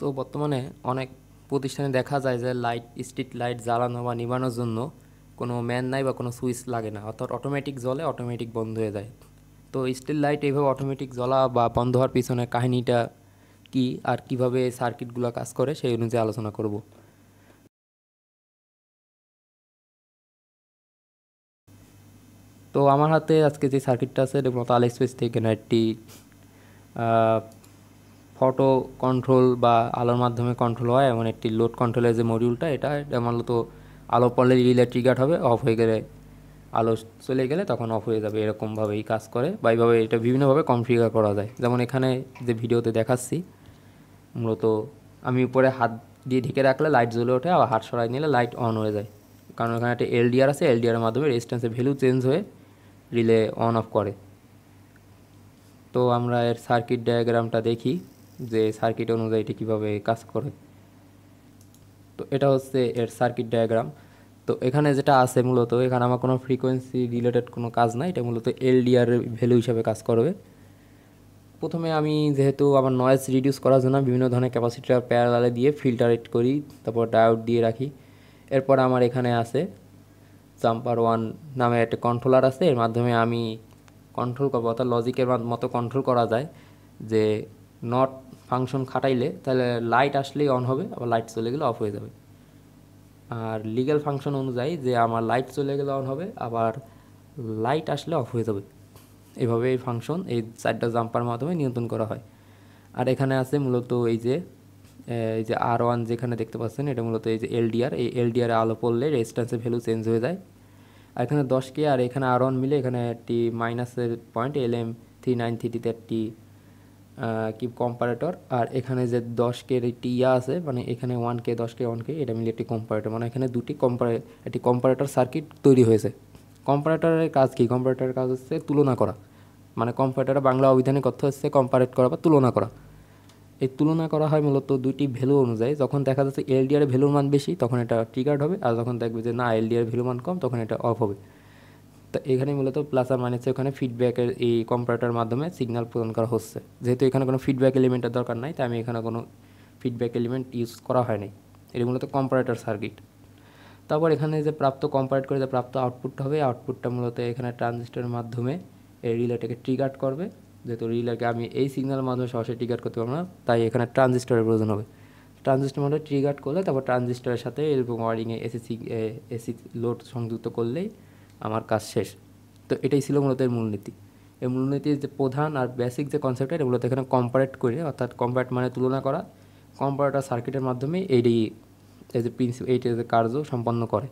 তো বর্তমানে অনেক প্রতিষ্ঠানে দেখা যায় যে লাইট স্ট্রিট লাইট জ্বালানো বা নিবানোর জন্য কোনো ম্যান নাই বা কোনো সুইচ লাগে না অর্থাৎ অটোমেটিক জলে অটোমেটিক বন্ধ হয়ে যায় তো স্ট্রিট লাইট এইভাবে অটোমেটিক জ্বলা বা বন্ধ হওয়ার পিছনে কাহিনীটা কি আর কিভাবে সার্কিটগুলো কাজ করে সেই অনুযায়ী আলোচনা করব তো আমার হাতে আজকে যে সার্কিটটা আছে মতো আল এক্সপ্রেস থেকে মানে একটি ফটো কন্ট্রোল বা আলোর মাধ্যমে কন্ট্রোল হয় এমন একটি লোড কন্ট্রোলের যে মডিউলটা এটা এটা মূলত আলো পড়লে রিলে ট্রিগার হবে অফ হয়ে গেলে আলো চলে গেলে তখন অফ হয়ে যাবে এরকমভাবেই কাজ করে বা এইভাবে এটা বিভিন্নভাবে কনফিগার করা যায় যেমন এখানে যে ভিডিওতে দেখাচ্ছি মূলত আমি উপরে হাত দিয়ে ঢেকে রাখলে লাইট জ্বলে ওঠে আবার হাত সরাই নিলে লাইট অন হয়ে যায় কারণ ওখানে একটা এলডিআর আছে এলডিআর মাধ্যমে রেজিস্ট্যান্সের ভ্যালু চেঞ্জ হয়ে রিলে অন অফ করে তো আমরা এর সার্কিট ডায়াগ্রামটা দেখি যে সার্কিট অনুযায়ী এটি কীভাবে কাজ করে তো এটা হচ্ছে এর সার্কিট ডায়াগ্রাম তো এখানে যেটা আছে মূলত এখানে আমার কোনো ফ্রিকোয়েন্সি রিলেটেড কোনো কাজ নাই এটা মূলত এলডিআর ভ্যালু হিসাবে কাজ করবে প্রথমে আমি যেহেতু আমার নয়েজ রিডিউস করার জন্য বিভিন্ন ধরনের ক্যাপাসিটার প্যারালালে দিয়ে ফিল্টারেট করি তারপর ডায়াউট দিয়ে রাখি এরপর আমার এখানে আছে জাম্পার ওয়ান নামে একটা কন্ট্রোলার আছে এর মাধ্যমে আমি কন্ট্রোল করবো অর্থাৎ লজিকের মতো কন্ট্রোল করা যায় যে নট ফাংশন খাটাইলে তাহলে লাইট আসলেই অন হবে আবার লাইট চলে গেলে অফ হয়ে যাবে আর লিগ্যাল ফাংশন অনুযায়ী যে আমার লাইট চলে গেলে অন হবে আবার লাইট আসলে অফ হয়ে যাবে এভাবে এই ফাংশন এই চারটা জাম্পার মাধ্যমে নিয়ন্ত্রণ করা হয় আর এখানে আছে মূলত এই যে এই যে আর ওয়ান যেখানে দেখতে পাচ্ছেন এটা মূলত এই যে এলডিআর এই এলডিআর আলো পড়লে রেজিস্ট্যান্সের ভ্যালু চেঞ্জ হয়ে যায় আর এখানে দশ কে আর এখানে আর ওয়ান মিলে এখানে একটি মাইনাসের point L M three nine থ্রিটিতে একটি কি কম্পারেটর আর এখানে যে কে একটি ইয়া আছে মানে এখানে ওয়ান কে দশ কে ওয়ান কে এটা মিলে একটি কম্পারেটর মানে এখানে দুটি কম্পারে একটি কম্পারেটর সার্কিট তৈরি হয়েছে কম্পারেটরের কাজ কী কম্পারেটরের কাজ হচ্ছে তুলনা করা মানে কম্পারেটরের বাংলা অভিধানিক অর্থ হচ্ছে কম্পারেট করা বা তুলনা করা এই তুলনা করা হয় মূলত দুইটি ভ্যালু অনুযায়ী যখন দেখা যাচ্ছে এলডিআর ভ্যালুর মান বেশি তখন এটা ট্রিগার্ড হবে আর যখন দেখবে যে না এলডিআর ভ্যালু মান কম তখন এটা অফ হবে তো এখানে মূলত প্লাস আর মাইনাসে ওখানে ফিডব্যাকের এই কম্পিউটার মাধ্যমে সিগন্যাল প্রদান করা হচ্ছে যেহেতু এখানে কোনো ফিডব্যাক এলিমেন্টের দরকার নাই তাই আমি এখানে কোনো ফিডব্যাক এলিমেন্ট ইউজ করা হয়নি এটি মূলত কম্পারেটার সার্কিট তারপর এখানে যে প্রাপ্ত কম্পারেট করে যে প্রাপ্ত আউটপুটটা হবে আউটপুটটা মূলত এখানে ট্রানজিস্টরের মাধ্যমে এই রিলেটাকে ট্রিগার করবে যেহেতু রিলেকে আমি এই সিগনালের মাধ্যমে সরাসরি ট্রিগার করতে পারবো না তাই এখানে ট্রানজিস্টরের প্রয়োজন হবে ট্রানজিস্টার মধ্যে ট্রিগার করলে তারপর ট্রানজিস্টারের সাথে এরকম ওয়ারিংয়ে এসি এসি লোড সংযুক্ত করলেই আমার কাজ শেষ তো এটাই ছিল মূলত এর মূলনীতি এই মূলনীতির যে প্রধান আর বেসিক যে কনসেপ্ট এগুলো এখানে কম্পারেট করে অর্থাৎ কম্পারেট মানে তুলনা করা কম্পারেটার সার্কিটের মাধ্যমে এইটি এই যে প্রিন্সিপ এইটি যে কার্য সম্পন্ন করে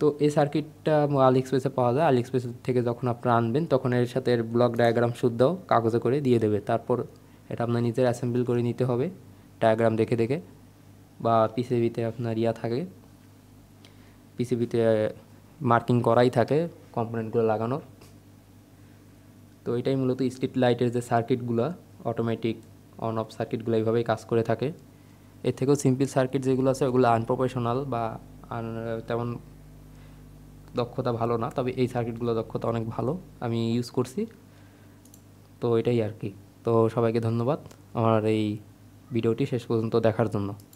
তো এই সার্কিটটা আলি এক্সপ্রেসে পাওয়া যায় আলি এক্সপ্রেস থেকে যখন আপনারা আনবেন তখন এর সাথে এর ব্লক ডায়াগ্রাম শুদ্ধ কাগজে করে দিয়ে দেবে তারপর এটা আপনার নিজের অ্যাসেম্বল করে নিতে হবে ডায়াগ্রাম দেখে দেখে বা পিসিবিতে আপনার ইয়া থাকে পিসিবিতে মার্কিং করাই থাকে কম্পোনেন্টগুলো লাগানোর তো এটাই মূলত স্ট্রিট লাইটের যে সার্কিটগুলো অটোমেটিক অন অফ সার্কিটগুলো এইভাবেই কাজ করে থাকে এর থেকেও সিম্পল সার্কিট যেগুলো আছে ওগুলো আনপ্রফেশনাল বা তেমন দক্ষতা ভালো না তবে এই সার্কিটগুলো দক্ষতা অনেক ভালো আমি ইউজ করছি তো এটাই আর কি তো সবাইকে ধন্যবাদ আমার এই ভিডিওটি শেষ পর্যন্ত দেখার জন্য